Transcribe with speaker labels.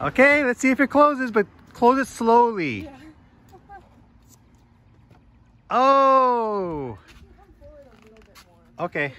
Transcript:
Speaker 1: Okay, let's see if it closes, but close it slowly. Yeah. oh! Okay.